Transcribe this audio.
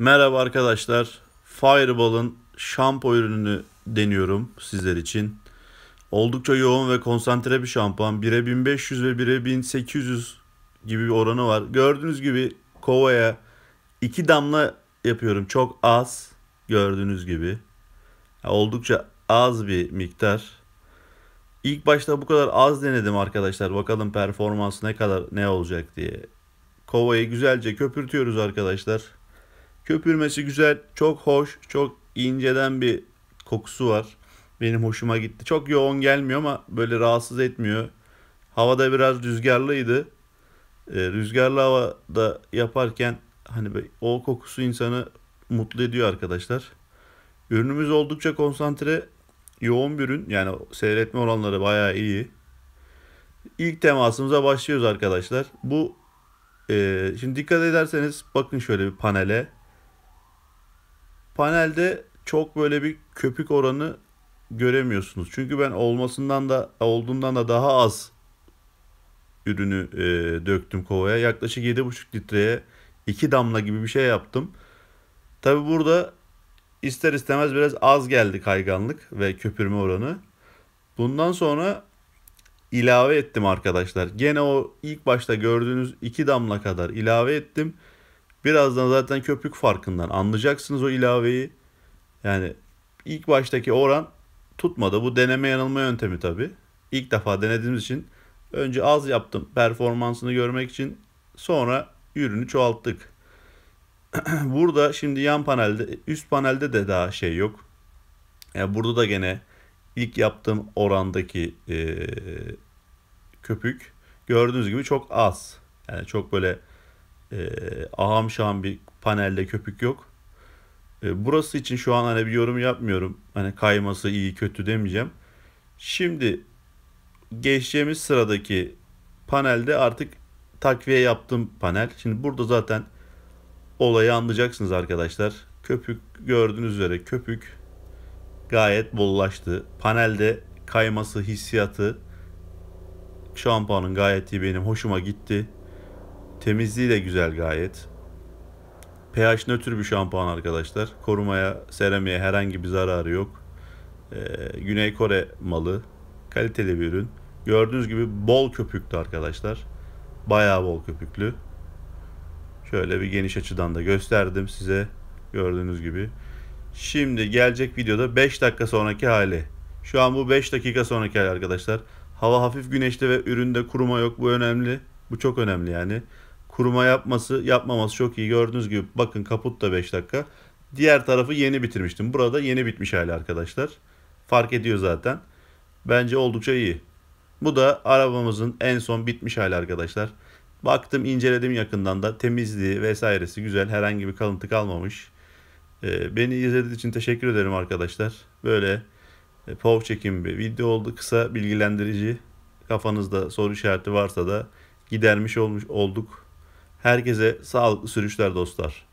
Merhaba arkadaşlar. Fireball'ın şampo ürününü deniyorum sizler için. Oldukça yoğun ve konsantre bir şampuan. 1'e 1500 ve 1'e 1800 gibi bir oranı var. Gördüğünüz gibi kovaya 2 damla yapıyorum. Çok az gördüğünüz gibi. Oldukça az bir miktar. İlk başta bu kadar az denedim arkadaşlar. Bakalım performans ne kadar ne olacak diye. Kovayı güzelce köpürtüyoruz arkadaşlar. Köpürmesi güzel, çok hoş, çok inceden bir kokusu var. Benim hoşuma gitti. Çok yoğun gelmiyor ama böyle rahatsız etmiyor. Havada biraz rüzgarlıydı. Ee, rüzgarlı havada yaparken hani o kokusu insanı mutlu ediyor arkadaşlar. Ürünümüz oldukça konsantre, yoğun bir ürün. Yani seyretme oranları bayağı iyi. İlk temasımıza başlıyoruz arkadaşlar. Bu e, şimdi dikkat ederseniz bakın şöyle bir panele panelde çok böyle bir köpük oranı göremiyorsunuz. Çünkü ben olmasından da olduğundan da daha az ürünü e, döktüm kovaya. Yaklaşık 7,5 litreye 2 damla gibi bir şey yaptım. Tabi burada ister istemez biraz az geldi kayganlık ve köpürme oranı. Bundan sonra ilave ettim arkadaşlar. Gene o ilk başta gördüğünüz 2 damla kadar ilave ettim. Birazdan zaten köpük farkından anlayacaksınız o ilaveyi. Yani ilk baştaki oran tutmadı. Bu deneme yanılma yöntemi tabi. İlk defa denediğimiz için önce az yaptım performansını görmek için. Sonra ürünü çoğalttık. burada şimdi yan panelde üst panelde de daha şey yok. Yani burada da gene ilk yaptığım orandaki e, köpük gördüğünüz gibi çok az. Yani çok böyle e, şu an bir panelde köpük yok. E, burası için şu an hani bir yorum yapmıyorum. Hani kayması iyi kötü demeyeceğim. Şimdi geçeceğimiz sıradaki panelde artık takviye yaptım panel. Şimdi burada zaten olayı anlayacaksınız arkadaşlar. Köpük gördüğünüz üzere köpük gayet bollaştı. Panelde kayması hissiyatı şampuanın gayet iyi benim hoşuma gitti. Temizliği de güzel gayet. pH nötr bir şampuan arkadaşlar. Korumaya, seramiğe herhangi bir zararı yok. Ee, Güney Kore malı. Kaliteli bir ürün. Gördüğünüz gibi bol köpüklü arkadaşlar. Bayağı bol köpüklü. Şöyle bir geniş açıdan da gösterdim size. Gördüğünüz gibi. Şimdi gelecek videoda 5 dakika sonraki hali. Şu an bu 5 dakika sonraki hali arkadaşlar. Hava hafif güneşli ve üründe kuruma yok. Bu önemli. Bu çok önemli yani. Kuruma yapması yapmaması çok iyi. Gördüğünüz gibi bakın kaput da 5 dakika. Diğer tarafı yeni bitirmiştim. Burada yeni bitmiş hali arkadaşlar. Fark ediyor zaten. Bence oldukça iyi. Bu da arabamızın en son bitmiş hali arkadaşlar. Baktım inceledim yakından da temizliği vesairesi güzel herhangi bir kalıntı kalmamış. Ee, beni izlediğiniz için teşekkür ederim arkadaşlar. Böyle e, POV çekim bir video oldu kısa bilgilendirici. Kafanızda soru işareti varsa da gidermiş olmuş olduk. Herkese sağlıklı sürüşler dostlar.